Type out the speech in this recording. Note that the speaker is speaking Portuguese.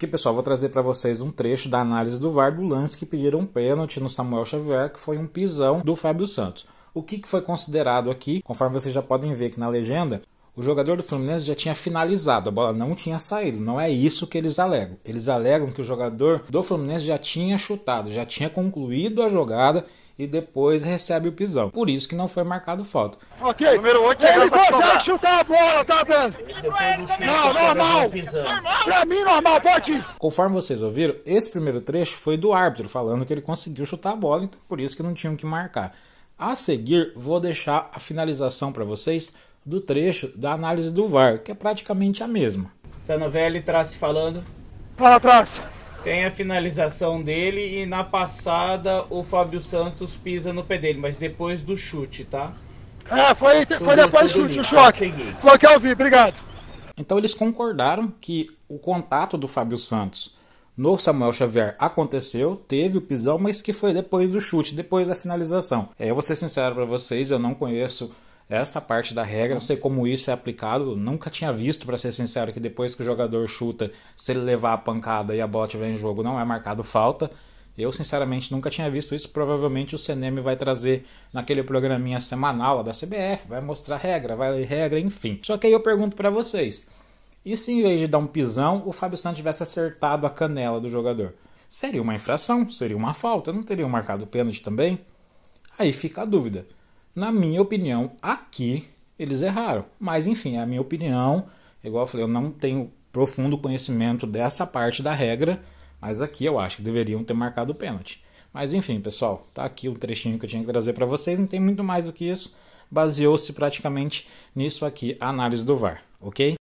Aqui, pessoal, vou trazer para vocês um trecho da análise do VAR do lance que pediram um pênalti no Samuel Xavier, que foi um pisão do Fábio Santos. O que, que foi considerado aqui, conforme vocês já podem ver aqui na legenda, o jogador do Fluminense já tinha finalizado, a bola não tinha saído. Não é isso que eles alegam. Eles alegam que o jogador do Fluminense já tinha chutado, já tinha concluído a jogada e depois recebe o pisão. Por isso que não foi marcado falta. Ok, número 8 ele consegue chutar a bola, tá, vendo? Não, normal. normal. Pra mim, normal, pode ir. Conforme vocês ouviram, esse primeiro trecho foi do árbitro falando que ele conseguiu chutar a bola, então por isso que não tinham que marcar. A seguir, vou deixar a finalização para vocês do trecho da análise do VAR, que é praticamente a mesma. Sanovelli, Trace falando. Fala, Trace! Tem a finalização dele e na passada o Fábio Santos pisa no pé dele, mas depois do chute, tá? É, foi, tudo, foi depois do chute, o choque. Ah, foi o que eu vi, obrigado. Então eles concordaram que o contato do Fábio Santos no Samuel Xavier aconteceu, teve o pisão, mas que foi depois do chute, depois da finalização. É, eu vou ser sincero para vocês, eu não conheço essa parte da regra, não sei como isso é aplicado, nunca tinha visto, para ser sincero, que depois que o jogador chuta, se ele levar a pancada e a bola tiver em jogo, não é marcado falta. Eu, sinceramente, nunca tinha visto isso. Provavelmente o CNM vai trazer naquele programinha semanal da CBF, vai mostrar regra, vai ler regra, enfim. Só que aí eu pergunto para vocês: e se em vez de dar um pisão, o Fábio Santos tivesse acertado a canela do jogador? Seria uma infração, seria uma falta, não teriam marcado pênalti também? Aí fica a dúvida. Na minha opinião, a Aqui eles erraram. Mas enfim, é a minha opinião. Igual eu falei, eu não tenho profundo conhecimento dessa parte da regra, mas aqui eu acho que deveriam ter marcado o pênalti. Mas enfim, pessoal, tá aqui o um trechinho que eu tinha que trazer para vocês, não tem muito mais do que isso. Baseou-se praticamente nisso aqui, a análise do VAR, ok?